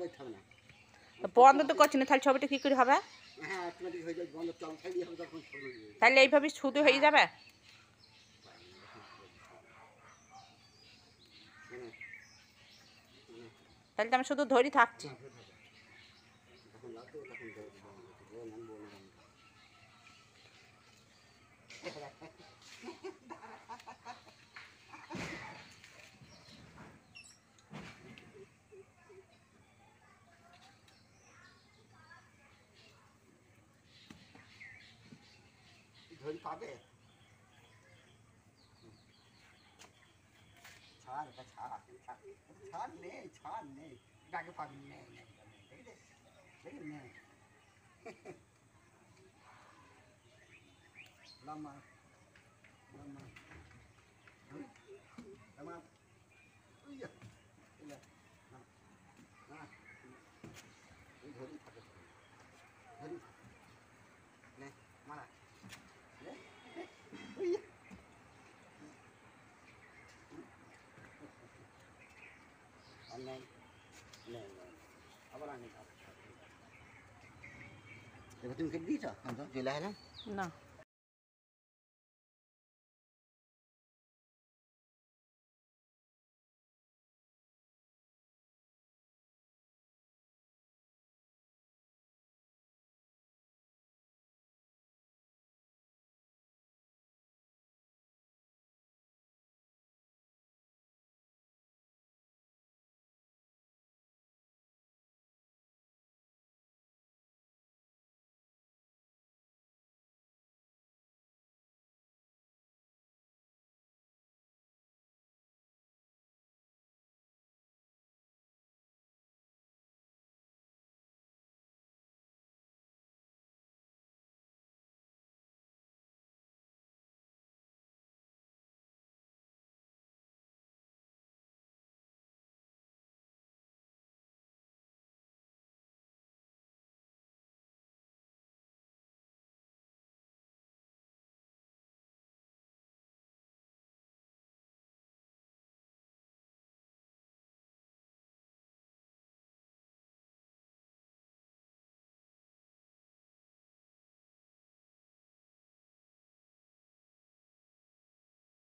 করতে বন্ধ তো করছি না তাহলে ছবিটা কি করে হবে তাহলে এইভাবে শুধু হয়ে যাবে তাহলে তো আমি শুধু ধরি থাকছি দেখা পাবে ছাড় বা ছাড় ছাড় নেই ছাড় নেই ডাকে ফাঁক নেই নেই লম্বা লম্বা লম্বা Dapat yung kid dito. Ano? July na? No.